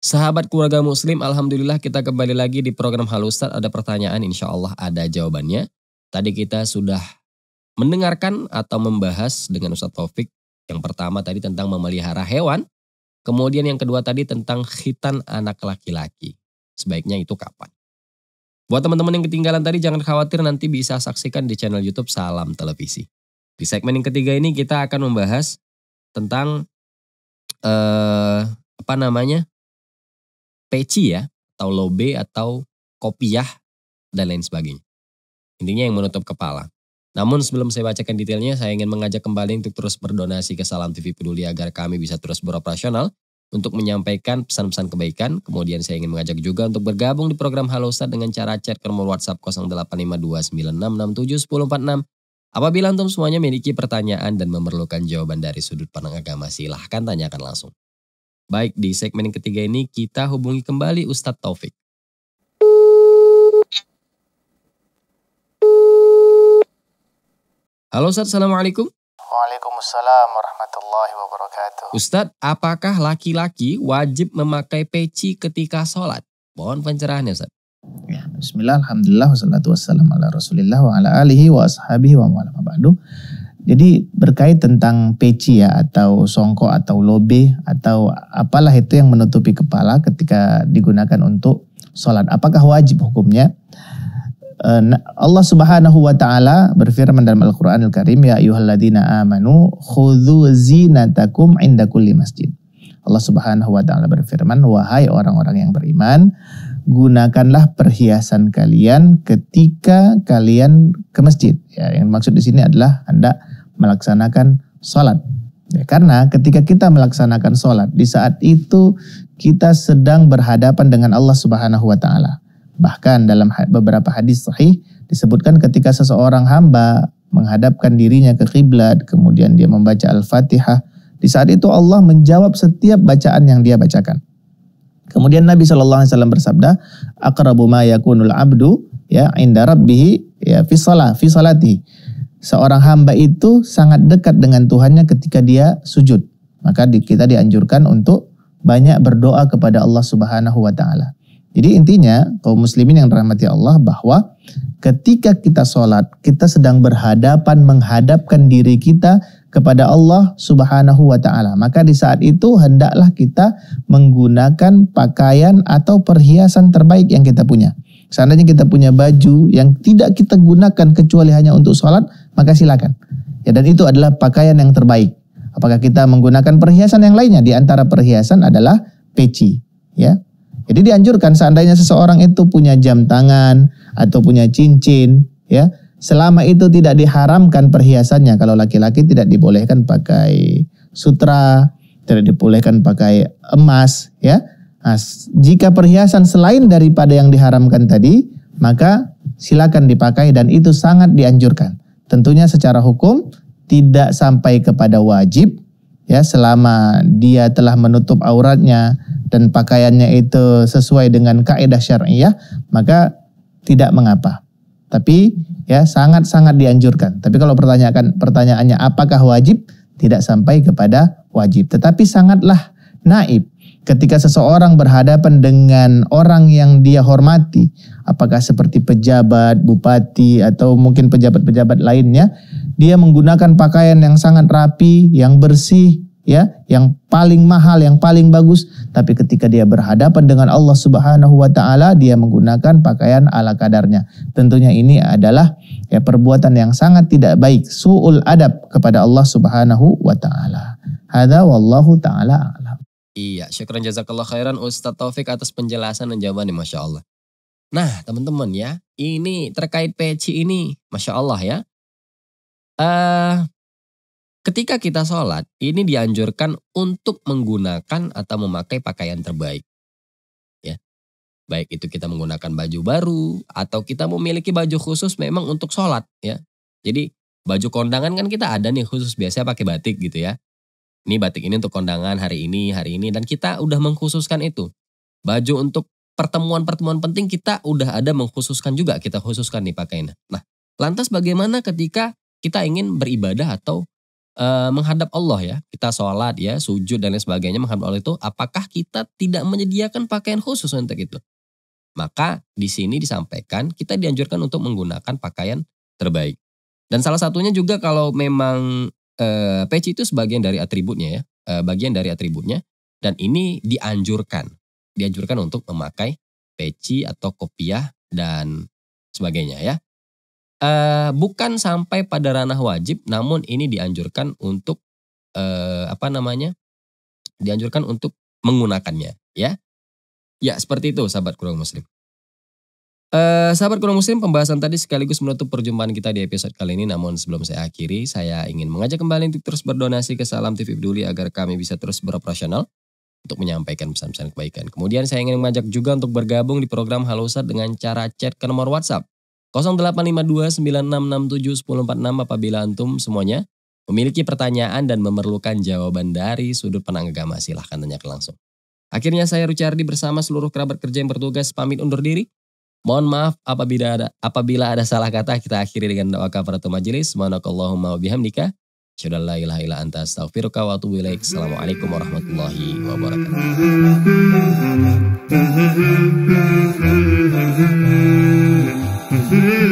Sahabat keluarga muslim, Alhamdulillah kita kembali lagi di program Halusat. Ada pertanyaan, insya Allah ada jawabannya. Tadi kita sudah mendengarkan atau membahas dengan Ustadz Taufik. Yang pertama tadi tentang memelihara hewan. Kemudian yang kedua tadi tentang khitan anak laki-laki. Sebaiknya itu kapan? Buat teman-teman yang ketinggalan tadi jangan khawatir nanti bisa saksikan di channel YouTube Salam Televisi. Di segmen yang ketiga ini kita akan membahas tentang eh, apa namanya peci ya atau lobe atau kopiah dan lain sebagainya. Intinya yang menutup kepala. Namun sebelum saya bacakan detailnya, saya ingin mengajak kembali untuk terus berdonasi ke Salam TV Peduli agar kami bisa terus beroperasional untuk menyampaikan pesan-pesan kebaikan. Kemudian saya ingin mengajak juga untuk bergabung di program Halo Ustaz dengan cara chat ke nomor WhatsApp 085296671046. Apabila antum semuanya memiliki pertanyaan dan memerlukan jawaban dari sudut pandang agama, silahkan tanyakan langsung. Baik, di segmen yang ketiga ini kita hubungi kembali Ustadz Taufik. Halo Ustaz, Assalamualaikum. Waalaikumsalam warahmatullahi wabarakatuh. Ustadz, apakah laki-laki wajib memakai peci ketika sholat? Mohon pencerahannya Ustaz. Ya, bismillah, alhamdulillah, wassalatu wassalamu ala rasulillah wa ala alihi wa ashabihi wa ma'ala ma'badu. Jadi berkait tentang peci ya atau songkok atau lobe atau apalah itu yang menutupi kepala ketika digunakan untuk sholat. Apakah wajib hukumnya? Eh, Allah Subhanahu wa taala berfirman dalam Al-Qur'anul Karim ya ayyuhalladzina amanu khudzu zinatakum inda kulli masjid. Allah Subhanahu wa taala berfirman wahai orang-orang yang beriman gunakanlah perhiasan kalian ketika kalian ke masjid. Ya, yang maksud di sini adalah Anda melaksanakan salat. Ya, karena ketika kita melaksanakan salat di saat itu kita sedang berhadapan dengan Allah Subhanahu wa taala Bahkan dalam beberapa hadis sahih disebutkan ketika seseorang hamba menghadapkan dirinya ke kiblat, kemudian dia membaca Al-Fatihah, di saat itu Allah menjawab setiap bacaan yang dia bacakan. Kemudian Nabi Shallallahu Alaihi Wasallam bersabda, "Aqrabu ma yakunul abdu ya inda rabbih ya fi shalah, fi salati." Seorang hamba itu sangat dekat dengan Tuhannya ketika dia sujud. Maka kita dianjurkan untuk banyak berdoa kepada Allah Subhanahu wa taala. Jadi intinya kaum muslimin yang dirahmati Allah bahwa ketika kita sholat, kita sedang berhadapan menghadapkan diri kita kepada Allah subhanahu wa ta'ala. Maka di saat itu hendaklah kita menggunakan pakaian atau perhiasan terbaik yang kita punya. Seandainya kita punya baju yang tidak kita gunakan kecuali hanya untuk sholat, maka silakan. Ya, dan itu adalah pakaian yang terbaik. Apakah kita menggunakan perhiasan yang lainnya? Di antara perhiasan adalah peci. Ya, jadi dianjurkan seandainya seseorang itu punya jam tangan atau punya cincin, ya, selama itu tidak diharamkan perhiasannya. Kalau laki-laki tidak dibolehkan pakai sutra, tidak dibolehkan pakai emas, ya. Nah, jika perhiasan selain daripada yang diharamkan tadi, maka silakan dipakai dan itu sangat dianjurkan. Tentunya secara hukum tidak sampai kepada wajib ya selama dia telah menutup auratnya, dan pakaiannya itu sesuai dengan kaidah syariah, maka tidak mengapa. Tapi ya sangat-sangat dianjurkan. Tapi kalau pertanyaan pertanyaannya apakah wajib? Tidak sampai kepada wajib, tetapi sangatlah naib ketika seseorang berhadapan dengan orang yang dia hormati, apakah seperti pejabat, bupati atau mungkin pejabat-pejabat lainnya, dia menggunakan pakaian yang sangat rapi, yang bersih, ya, yang paling mahal, yang paling bagus, tapi ketika dia berhadapan dengan Allah Subhanahu wa taala, dia menggunakan pakaian ala kadarnya. Tentunya ini adalah ya perbuatan yang sangat tidak baik, suul adab kepada Allah Subhanahu wa taala. Hada wallahu taala alam. Iya, syukran jazakallah khairan Ustaz Taufik atas penjelasan dan jawabannya Masya Allah. Nah, teman-teman ya, ini terkait peci ini, Masya Allah ya. Uh, Ketika kita sholat, ini dianjurkan untuk menggunakan atau memakai pakaian terbaik. Ya. Baik itu kita menggunakan baju baru atau kita memiliki baju khusus memang untuk sholat. Ya. Jadi baju kondangan kan kita ada nih khusus biasanya pakai batik gitu ya. Ini batik ini untuk kondangan hari ini, hari ini. Dan kita udah mengkhususkan itu. Baju untuk pertemuan-pertemuan penting kita udah ada mengkhususkan juga. Kita khususkan nih pakaiannya. Nah, lantas bagaimana ketika kita ingin beribadah atau uh, menghadap Allah ya, kita sholat ya, sujud dan lain sebagainya menghadap Allah itu, apakah kita tidak menyediakan pakaian khusus untuk itu? Maka di sini disampaikan kita dianjurkan untuk menggunakan pakaian terbaik. Dan salah satunya juga kalau memang eh, peci itu sebagian dari atributnya ya, eh, bagian dari atributnya. Dan ini dianjurkan, dianjurkan untuk memakai peci atau kopiah dan sebagainya ya uh, bukan sampai pada ranah wajib, namun ini dianjurkan untuk uh, apa namanya? Dianjurkan untuk menggunakannya, ya. Ya, seperti itu sahabat kurang muslim. Uh, sahabat kurang muslim, pembahasan tadi sekaligus menutup perjumpaan kita di episode kali ini. Namun sebelum saya akhiri, saya ingin mengajak kembali untuk terus berdonasi ke Salam TV Peduli agar kami bisa terus beroperasional untuk menyampaikan pesan-pesan kebaikan. Kemudian saya ingin mengajak juga untuk bergabung di program Halusat dengan cara chat ke nomor WhatsApp 085296671046 apabila antum semuanya memiliki pertanyaan dan memerlukan jawaban dari sudut penang agama silahkan tanyakan langsung. Akhirnya saya Rucardi bersama seluruh kerabat kerja yang bertugas pamit undur diri. Mohon maaf apabila ada apabila ada salah kata kita akhiri dengan doa kafaratul majelis. Subhanakallahumma wa bihamdika. Syadallah ilaha anta astaghfiruka wa atubu ilaik. Assalamualaikum warahmatullahi wabarakatuh. Mm-hmm.